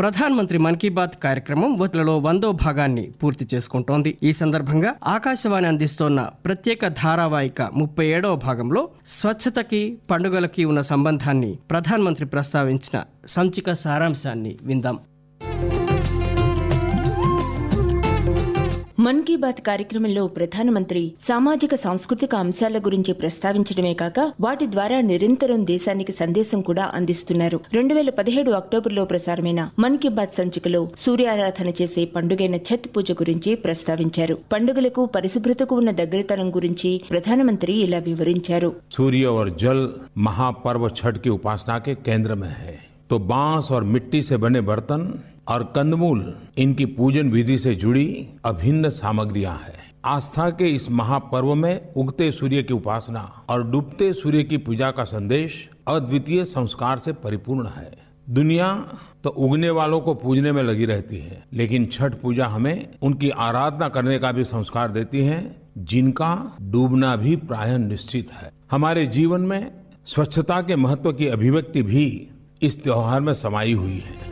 ప్రధాన మంత్రి మన్ కీ బాత్ కార్యక్రమం వతులలో వందో భాగాన్ని పూర్తి చేసుకుంటోంది ఈ సందర్భంగా ఆకాశవాణి అందిస్తోన్న ప్రత్యేక ధారావాహిక ముప్పై ఏడవ భాగంలో స్వచ్ఛతకి పండుగలకి ఉన్న సంబంధాన్ని ప్రధానమంత్రి ప్రస్తావించిన సంచిక సారాంశాన్ని విందాం మన్ కీ బాత్ కార్యక్రమంలో ప్రధానమంత్రి సామాజిక సాంస్కృతిక అంశాల గురించి ప్రస్తావించడమే కాక వాటి ద్వారా నిరంతరం దేశానికి సందేశం కూడా అందిస్తున్నారు రెండు వేల పదిహేడు అక్టోబర్లో ప్రసారమైన మన్ కీ బాత్ సంచికలో సూర్యారాధన చేసే పండుగైన ఛత్ పూజ గురించి ప్రస్తావించారు పండుగలకు పరిశుభ్రతకు ఉన్న దగ్గరతనం గురించి ప్రధానమంత్రి ఇలా వివరించారు సూర్య और మహాపర్వ महापर्व छठ की तो बांस और मिट्टी से बने बर्तन और कंदमूल इनकी पूजन विधि से जुड़ी अभिन्न सामग्रियां हैं आस्था के इस महापर्व में उगते सूर्य की उपासना और डूबते सूर्य की पूजा का संदेश अद्वितीय संस्कार से परिपूर्ण है दुनिया तो उगने वालों को पूजने में लगी रहती है लेकिन छठ पूजा हमें उनकी आराधना करने का भी संस्कार देती है जिनका डूबना भी प्राय निश्चित है हमारे जीवन में स्वच्छता के महत्व की अभिव्यक्ति भी इस त्योहार में समाई हुई है